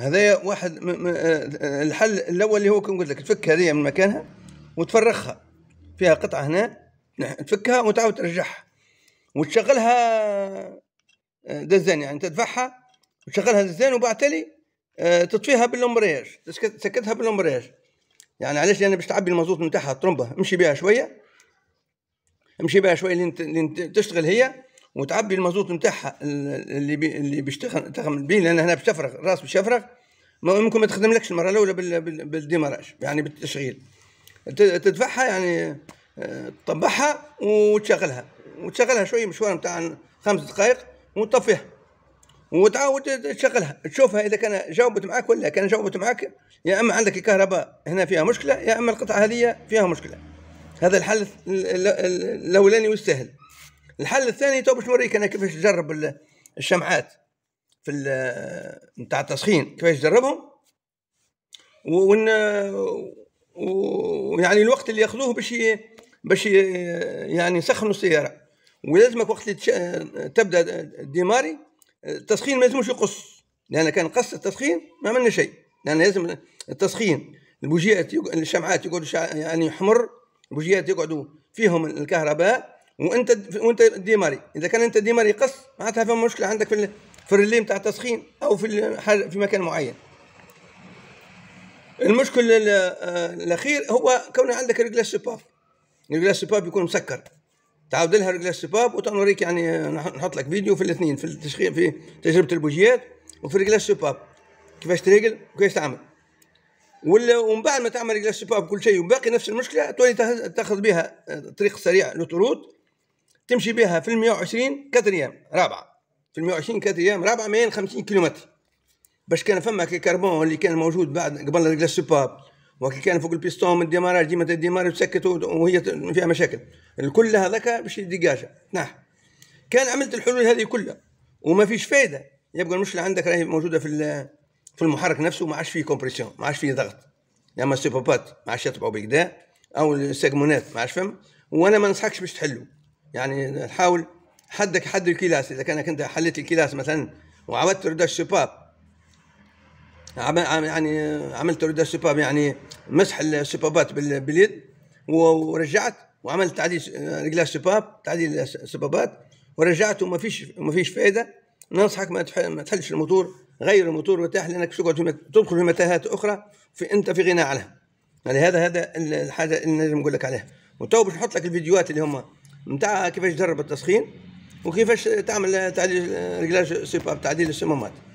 هذا واحد آه، آه، الحل الاول اللي هو كما قلت لك تفك هذه من مكانها وتفرخها فيها قطعه هنا تفكها وتعاود ترجعها وتشغلها آه، دزان يعني تدفعها وتشغلها دزان وبعد تالي تطفيها بالامبرياج تسكتها بالامبرياج يعني علاش لان باش تعبي المازوت نتاعها الطرمبه امشي بها شويه امشي بها شويه لين تشتغل هي وتعبي المازوت نتاعها اللي بي اللي باش تخمل به لان هنا بشفرغ راس بشفرغ ممكن ما تخدملكش المره الاولى بالديماراج يعني بالتشغيل تدفعها يعني تطبعها وتشغلها وتشغلها شويه مشوار نتاع خمس دقائق وتطفيها وتعاود تشغلها تشوفها اذا كان جاوبت معاك ولا كان جاوبت معاك يا اما عندك الكهرباء هنا فيها مشكله يا اما القطعه هذه فيها مشكله هذا الحل الاولاني والسهل الحل الثاني تو باش نوريك انا كيفاش نجرب الشمعات في نتاع التسخين كيفاش نجربهم ون ويعني الوقت اللي ياخذوه باش باش يعني يسخنوا السياره ولازمك وقت اللي تبدا الديماري التسخين ما لازمش يقص لان كان قص التسخين ما عملنا شيء لان لازم التسخين البوجيات الشمعات يقعدوا يعني يحمر البوجيات يقعدوا فيهم الكهرباء وانت وانت ديماري اذا كان انت ديماري قص معناتها فما مشكله عندك في في الريلي بتاع التسخين او في في مكان معين المشكل آه، الاخير هو كون عندك رجلاج شباب رجلاج شباب يكون مسكر تعاود لها رجلاج شباب وتنوريك يعني آه، نحط لك فيديو في الاثنين في التشغيل في تجربه البوجيات وفي رجلاج شباب كيفاش تريقل وكيفاش تعمل ولا ومن بعد ما تعمل رجلاج شباب كل شيء وباقي نفس المشكله تولي تاخذ بها الطريق آه، السريع لوتروت تمشي بها في ال 120 كتر ايام رابعه في ال 120 كتر ايام رابعه مين 50 كيلومتر باش كان فما كربون اللي كان موجود بعد قبل رجل السباب وكي كان فوق البيستون من الديماراج ديما الديمار تسكت وهي فيها مشاكل الكل هذاك باش يديجاجا نعم كان عملت الحلول هذه كلها وما فيش فايده يبقى المشكله عندك راهي موجوده في في المحرك نفسه ما عادش فيه كومبريسيون ما عادش فيه ضغط يا اما السوبابات ما عادش يطبعوا بكدا او السجمونات ما عادش فهم وانا ما ننصحكش باش تحلو يعني نحاول حدك حد الكلاس اذا كانك انت حليت الكلاس مثلا وعملت رد الشباب يعني عملت رد الشباب يعني مسح الشبابات باليد ورجعت وعملت تعديل رجلاس الشباب تعديل الشبابات ورجعت وما فيش ما فيش فائده ننصحك ما تحلش الموتور غير الموتور وتاح لانك تقعد تدخل في متاهات اخرى في انت في غنى عنها يعني هذا هذا الحاجه اللي لازم نقول لك عليها وتو باش نحط لك الفيديوهات اللي هم نتاع كيفاش تجرب التسخين وكيفاش تعمل تعديل رجلاج سيباب تعديل السمومات